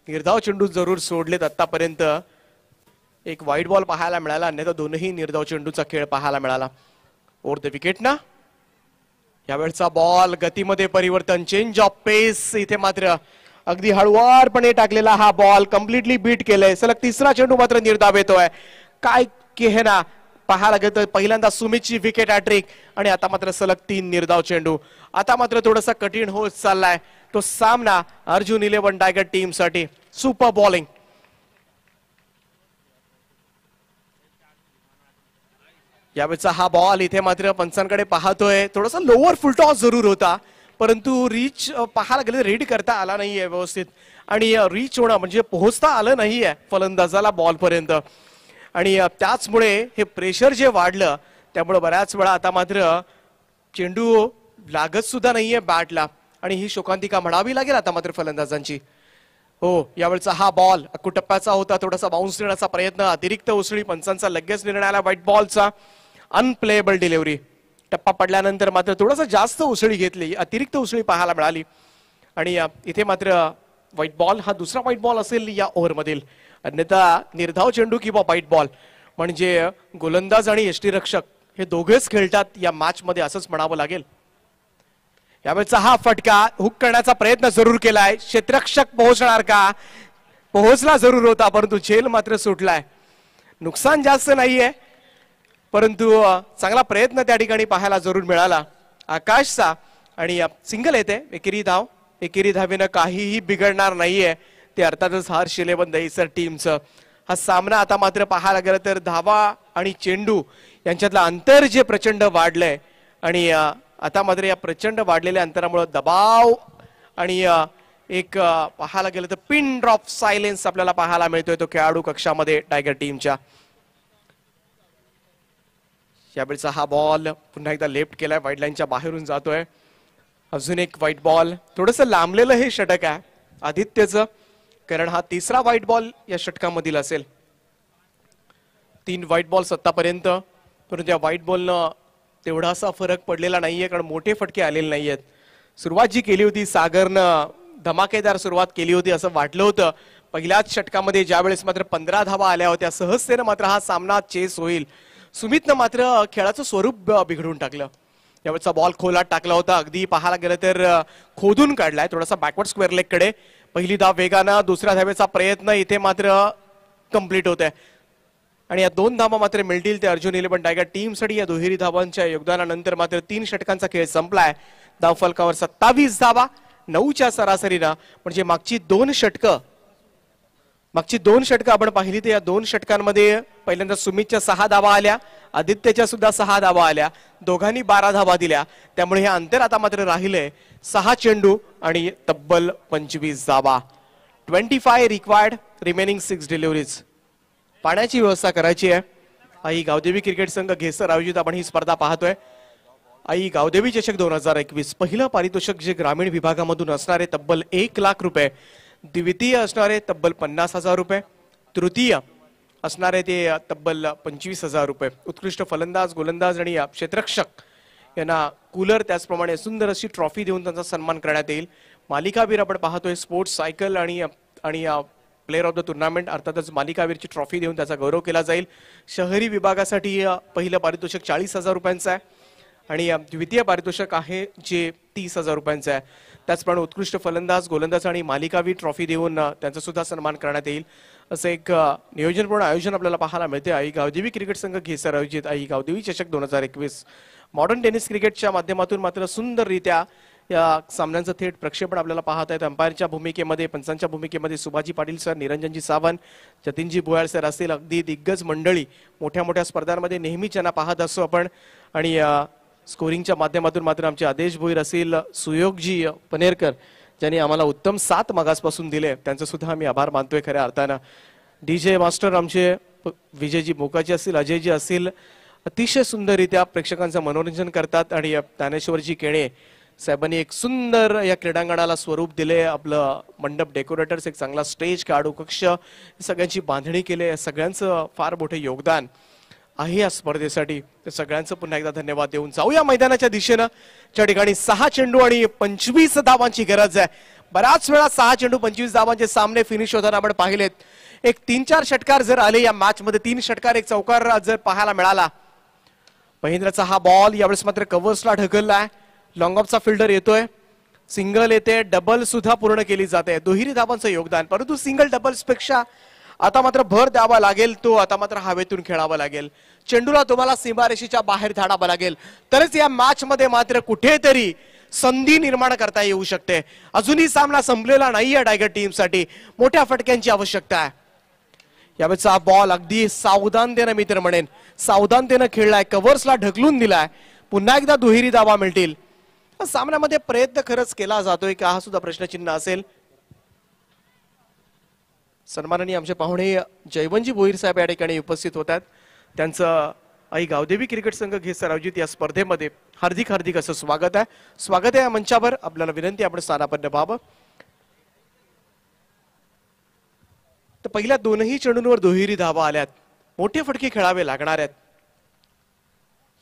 निर्धाव चेंडू जरूर सोडलेत आतापर्यंत एक वाईट बॉल पाहायला मिळाला अन्यथा दोनही निर्धाव चेंडूचा खेळ पाहायला मिळाला ओर द विकेट ना यावेळचा बॉल गतीमध्ये परिवर्तन चेंज ऑफ पेस इथे मात्र अगदी हळुवारपणे टाकलेला हा बॉल कम्प्लिटली बीट केलाय सलग तिसरा चेंडू मात्र निर्धाव येतोय काय ना पाहायला गेलं पहिल्यांदा सुमितची विकेट अॅट्रिक आणि आता मात्र सलग तीन निर्धाव चेंडू आता मात्र थोडासा कठीण होत चाललाय तो सामना अर्जुन इलेव्हन टायगर टीमसाठी सुपर बॉलिंग यावेळेचा हा बॉल इथे मात्र पंचांकडे पाहतोय थोडासा लोअर फुलटॉस जरूर होता परंतु रीच पाहायला गेले रीड करता आला नाहीये व्यवस्थित आणि रीच होणं म्हणजे पोहोचता आलं नाहीये फलंदाजाला बॉलपर्यंत आणि त्याचमुळे हे प्रेशर जे वाढलं त्यामुळे बऱ्याच वेळा आता मात्र चेंडू लागत सुद्धा नाहीये बॅटला आणि ही शोकांतिका म्हणावी लागेल आता मात्र फलंदाजांची हो यावेळचा हा बॉल कुटप्प्याचा होता थोडासा बाउन्स देण्याचा प्रयत्न अतिरिक्त उसळी पंचांचा लगेच निर्णयाला व्हाईट बॉलचा अनप्लेएबल डिलिव्हरी टप्पा पडल्यानंतर मात्र थोडंसं जास्त उसळी घेतली अतिरिक्त उसळी पाहायला मिळाली आणि इथे मात्र व्हाईट बॉल हा दुसरा व्हाईट बॉल असेल या ओव्हरमधील अन्यथा निर्धाव चेंडू किंवा व्हाईट बॉल म्हणजे गोलंदाज आणि रक्षक हे दोघेच खेळतात या मॅच मध्ये असंच म्हणावं लागेल यावेळेचा हा फटका हुक करण्याचा प्रयत्न जरूर केलाय क्षेत्रक्षक पोहोचणार का पोहोचला जरूर होता परंतु झेल मात्र सुटलाय नुकसान जास्त नाहीये परंतु चांगला प्रयत्न त्या ठिकाणी पाहायला जरूर मिळाला आकाशचा आणि सिंगल येते एकेरी धाव एकेरी धावीनं काहीही बिघडणार नाहीये ते अर्थातच हार शिलेबंद सर टीमचं हा सामना आता मात्र पाहायला गेलं तर धावा आणि चेंडू यांच्यातलं अंतर जे प्रचंड वाढलंय आणि आता मात्र या प्रचंड वाढलेल्या अंतरामुळे दबाव आणि एक पाहायला गेलं तर पिन ड्रॉप सायलेन्स आपल्याला पाहायला मिळतोय तो खेळाडू कक्षामध्ये टायगर टीमच्या यावेळीचा हा बॉल पुन्हा एकदा लेफ्ट केलाय वाईट लाईनच्या बाहेरून जातोय अजून एक व्हाईट बॉल थोडस लांबलेलं हे षटक आहे आदित्यचं कारण हा तिसरा व्हाईट बॉल या षटकामधील असेल तीन व्हाईट बॉल सत्तापर्यंत परंतु या व्हाईट बॉलनं तेवढासा फरक पडलेला नाहीये कारण मोठे फटके आलेले नाहीयेत सुरुवात जी केली होती सागरनं धमाकेदार सुरुवात केली होती असं वाटलं होतं पहिल्याच षटकामध्ये ज्यावेळेस मात्र पंधरा धावा आल्या होत्या सहजतेनं मात्र हा सामना चेस होईल सुमितनं मात्र खेळाचं स्वरूप बिघडून टाकलं यावेळेचा बॉल खोलात टाकला होता अगदी पाहायला गेलं तर खोदून काढलाय थोडासा बॅकवर्ड स्क्वेअर कडे पहिली धाव वेगानं दुसऱ्या धावेचा प्रयत्न इथे मात्र कम्प्लीट होत आहे आणि या दोन धावा मात्र मिळतील ते अर्जुन इलेव्हन टायगर टीमसाठी या दुहेरी धावांच्या योगदानानंतर मात्र तीन षटकांचा खेळ संपलाय फलकावर सत्तावीस धावा नऊच्या सरासरीनं म्हणजे मागची दोन षटकं मागची दोन षटकं आपण पाहिली तर या दोन षटकांमध्ये पहिल्यांदा सुमितच्या सहा धावा आल्या आदित्यच्या सुद्धा सहा धावा आल्या दोघांनी बारा धावा दिल्या त्यामुळे हे अंतर आता मात्र राहिले सहा चेंडू आणि तब्बल पंचवीस धावा twenty five required remaining six deliveries पाण्याची व्यवस्था करायची आहे आई गावदेवी क्रिकेट संघ घेसर आयोजित आपण ही स्पर्धा पाहतोय आई गावदेवी चषक दोन हजार एकवीस पहिलं पारितोषिक जे ग्रामीण विभागामधून असणारे तब्बल एक लाख रुपये द्वितीय असणारे तब्बल पन्नास हजार रुपये तृतीय असणारे ते तब्बल पंचवीस हजार रुपये उत्कृष्ट फलंदाज गोलंदाज आणि क्षेत्रक्षक यांना कूलर त्याचप्रमाणे सुंदर अशी ट्रॉफी देऊन त्यांचा सन्मान करण्यात येईल मालिकावीर आपण पाहतोय स्पोर्ट्स सायकल आणि आणि प्लेअर ऑफ द टुर्नामेंट अर्थातच मालिकावीरची ट्रॉफी देऊन त्याचा गौरव केला जाईल शहरी विभागासाठी पहिलं पारितोषिक चाळीस हजार रुपयांचं आहे आणि द्वितीय पारितोषिक आहे जे तीस हजार रुपयांचं आहे त्याचप्रमाणे उत्कृष्ट फलंदाज गोलंदाज आणि मालिकावी ट्रॉफी देऊन त्यांचा सुद्धा सन्मान करण्यात येईल असं एक नियोजनपूर्ण आयोजन आपल्याला पाहायला मिळते आई गावदेवी क्रिकेट संघ घेसर आयोजित आई गावदेवी चषक दोन हजार एकवीस मॉडर्न टेनिस क्रिकेटच्या माध्यमातून मात्र सुंदररित्या या सामन्यांचं थेट प्रक्षेपण आपल्याला पाहत आहेत अंपायरच्या भूमिकेमध्ये पंचांच्या भूमिकेमध्ये सुभाजी पाटील सर निरंजनजी सावंत जतीनजी भुयाळ सर असतील अगदी दिग्गज मंडळी मोठ्या मोठ्या स्पर्धांमध्ये नेहमीच यांना पाहत असतो आपण आणि स्कोरिंगच्या माध्यमातून मात्र आमचे आदेश भोईर असेल सुयोगजी पनेरकर ज्यांनी आम्हाला उत्तम सात मागासपासून दिले त्यांचं सुद्धा आम्ही आभार मानतोय खऱ्या अर्थानं डीजे मास्टर आमचे विजयजी मोकाजी असतील अजयजी असतील अतिशय सुंदररित्या प्रेक्षकांचं मनोरंजन करतात आणि ज्ञानेश्वरजी केणे साहेबांनी एक सुंदर या क्रीडांगणाला स्वरूप दिले आपलं मंडप डेकोरेटर्स एक चांगला स्टेज काढू कक्ष सगळ्यांची बांधणी केली सगळ्यांचं फार मोठे योगदान आहे या स्पर्धेसाठी तर सगळ्यांचं पुन्हा एकदा धन्यवाद देऊन जाऊया मैदानाच्या दिशेनं ज्या ठिकाणी सहा चेंडू आणि पंचवीस धावांची गरज आहे बऱ्याच वेळा सहा चेंडू पंचवीस धावांचे सामने फिनिश होताना आपण पाहिलेत एक तीन चार षटकार जर आले या मॅच मध्ये तीन षटकार एक चौकार जर पाहायला मिळाला महेंद्रचा हा बॉल यावेळेस मात्र कवर्सला ढकलला आहे ऑफचा फिल्डर येतोय सिंगल येते डबल सुद्धा पूर्ण केली जाते दुहेरी धावांचं योगदान परंतु सिंगल डबल्स पेक्षा आता मात्र भर द्यावा लागेल तो आता मात्र हवेतून खेळावा लागेल चेंडूला तुम्हाला सीमारेषेच्या बाहेर धाडावा लागेल तरच या मॅच मध्ये मात्र कुठेतरी संधी निर्माण करता येऊ शकते अजूनही सामना संपलेला नाही या टायगर टीमसाठी मोठ्या फटक्यांची आवश्यकता आहे यावेळेचा बॉल अगदी सावधानतेनं मी तर म्हणेन सावधानतेनं खेळलाय कव्हर्सला ढकलून दिलाय पुन्हा एकदा दुहेरी दावा मिळतील सामन्यामध्ये प्रयत्न खरंच केला जातोय का हा सुद्धा प्रश्नचिन्ह असेल सन्माननीय आमचे पाहुणे जयवंजी भोईर साहेब या ठिकाणी उपस्थित होतात त्यांचं आई गावदेवी क्रिकेट संघ घेत आयोजित या स्पर्धेमध्ये हार्दिक हार्दिक असं स्वागत आहे स्वागत आहे या मंचावर आपल्याला विनंती आपण स्थानापन्न व्हावं तर पहिल्या दोनही चेंडूंवर दुहेरी धावा आल्यात मोठे फटके खेळावे लागणार आहेत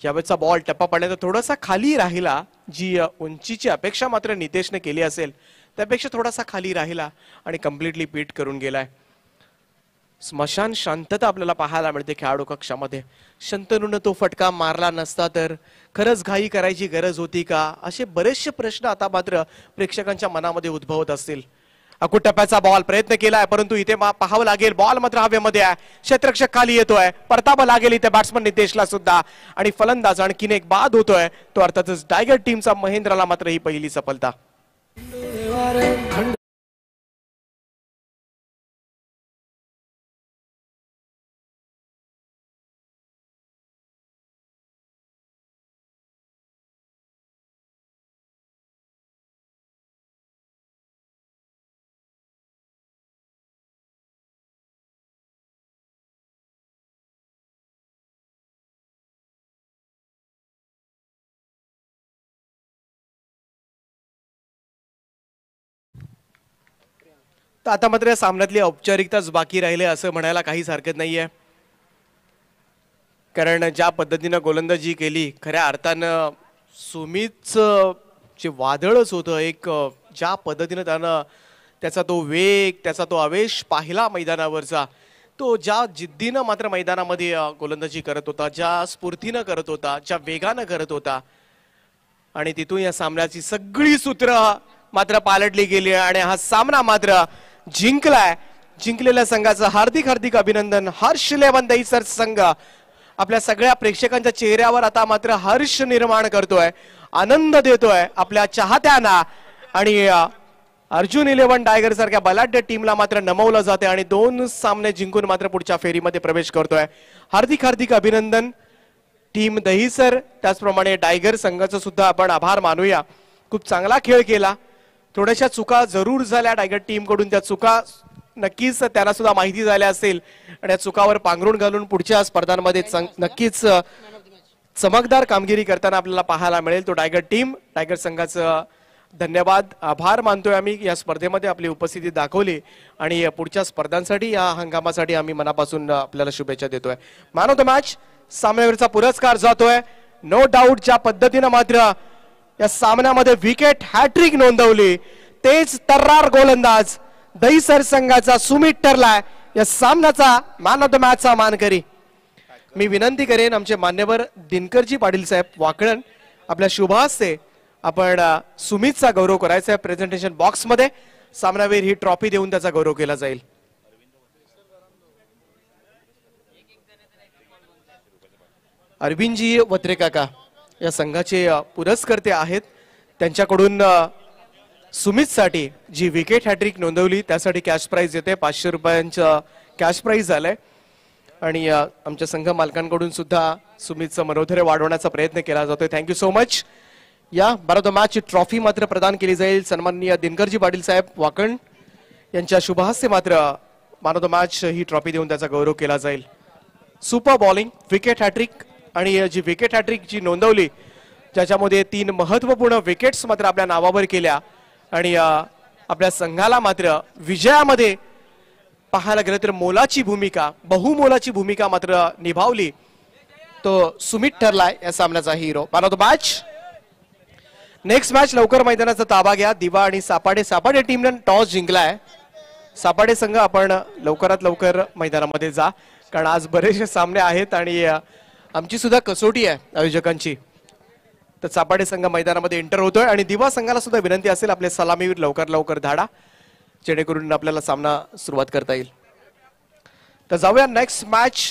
यावेळेचा बॉल टप्पा पडल्याचा थोडासा खाली राहिला जी उंचीची अपेक्षा मात्र नितेशने केली असेल त्यापेक्षा थोडासा खाली राहिला आणि कम्प्लिटली पीट करून गेलाय स्मशान शांतता आपल्याला पाहायला मिळते खेळाडू कक्षामध्ये शंतनूनं तो फटका मारला नसता तर खरंच घाई करायची गरज होती का असे बरेचसे प्रश्न आता मात्र प्रेक्षकांच्या मनामध्ये उद्भवत असतील अकुट टप्प्याचा बॉल प्रयत्न केलाय परंतु इथे पाहावं लागेल बॉल मात्र हवेमध्ये आहे क्षेत्रक्षक खाली येतोय परतावं लागेल इथे बॅट्समन नितेशला सुद्धा आणि फलंदाज आणखीन एक बाद होतोय तो अर्थातच टायगर टीमचा महेंद्राला मात्र ही पहिली सफलता खंड तर आता मात्र या सामन्यातली औपचारिकताच बाकी राहिले असं म्हणायला काहीच हरकत नाही आहे कारण ज्या पद्धतीनं गोलंदाजी केली खऱ्या अर्थानं सुमितचं जे वादळच होतं एक ज्या पद्धतीनं त्यानं त्याचा तो वेग त्याचा तो आवेश पाहिला मैदानावरचा तो ज्या जिद्दीनं मात्र मैदानामध्ये गोलंदाजी करत होता ज्या स्फूर्तीनं करत होता ज्या वेगानं करत होता आणि तिथून या सामन्याची सगळी सूत्र मात्र पालटली गेली आणि हा सामना मात्र जिंकलाय जिंकलेल्या संघाचं हार्दिक हार्दिक अभिनंदन हर्ष लेवंदई सर संघ आपल्या सगळ्या प्रेक्षकांच्या चेहऱ्यावर आता मात्र हर्ष निर्माण करतोय आनंद देतोय आपल्या चाहत्यांना आणि अर्जुन इलेव्हन टायगर सारख्या बलाढ्य टीमला मात्र नमवलं जाते आणि दोन सामने जिंकून मात्र पुढच्या फेरीमध्ये प्रवेश करतोय हार्दिक हार्दिक अभिनंदन टीम दहीसर त्याचप्रमाणे डायगर संघाचं सुद्धा आपण आभार मानूया खूप चांगला खेळ केला थोड्याशा चुका जरूर झाल्या टायगर कडून त्या चुका नक्कीच त्याला सुद्धा माहिती झाल्या असेल आणि या चुकावर पांघरून घालून पुढच्या स्पर्धांमध्ये नक्कीच चमकदार कामगिरी करताना आपल्याला पाहायला मिळेल तो टायगर टीम टायगर संघाचं धन्यवाद आभार मानतोय आम्ही या स्पर्धेमध्ये आपली उपस्थिती दाखवली आणि पुढच्या स्पर्धांसाठी या हंगामासाठी आम्ही मनापासून आपल्याला शुभेच्छा देतोय मॅन ऑफ द मॅच सामन्यावरचा पुरस्कार जातोय नो डाऊट ज्या पद्धतीनं मात्र या सामन्यामध्ये विकेट हॅट्रिक नोंदवली तेच तर्रार गोलंदाज दही संघाचा सुमित ठरलाय या सामन्याचा मॅन ऑफ द मॅच चा मानकरी मी विनंती करेन आमचे मान्यवर दिनकरजी पाटील साहेब वाकळण आपल्या शुभास्ते आपण सुमितचा गौरव करायचा आहे प्रेझेंटेशन बॉक्समध्ये सामनावीर ही ट्रॉफी देऊन त्याचा गौरव केला जाईल अरविंदजी वत्रे काका या संघाचे पुरस्कर्ते आहेत त्यांच्याकडून सुमितसाठी जी विकेट हॅट्रिक नोंदवली त्यासाठी कॅश प्राईज येते पाचशे रुपयांचं कॅश प्राईज आलंय आणि आमच्या संघ मालकांकडून सुद्धा सुमितचं मनोधैर्य वाढवण्याचा प्रयत्न केला जातोय थँक्यू सो मच या बरोबर मॅच ट्रॉफी मात्र प्रदान केली जाईल सन्माननीय दिनकरजी पाटील साहेब वाकण यांच्या शुभहस्ते मात्र मॅन ऑफ द मॅच ही ट्रॉफी देऊन त्याचा गौरव केला जाईल सुपर बॉलिंग विकेट हॅट्रिक आणि जी विकेट हॅट्रिक जी नोंदवली ज्याच्यामध्ये तीन महत्वपूर्ण विकेट्स मात्र आपल्या नावावर केल्या आणि आपल्या संघाला मात्र विजयामध्ये पाहायला गेलं तर मोलाची भूमिका बहुमोलाची भूमिका मात्र निभावली तो सुमित ठरलाय या सामन्याचा हिरो मला तो मॅच नेक्स्ट मॅच लवकर मैदानाचा ताबा घ्या दिवा आणि सापाडे सापाडे टीमने टॉस जिंकलाय सापाडे संघ आपण लवकरात लवकर मैदानामध्ये जा कारण आज बरेचसे सामने आहेत आणि आमची सुद्धा कसोटी आहे आयोजकांची तर चापाडे संघ मैदानामध्ये एंटर होतोय आणि दिवा संघाला सुद्धा विनंती असेल आपले सलामीवीर लवकर लवकर धाडा जेणेकरून आपल्याला सामना सुरुवात करता येईल तर जाऊया नेक्स्ट मॅच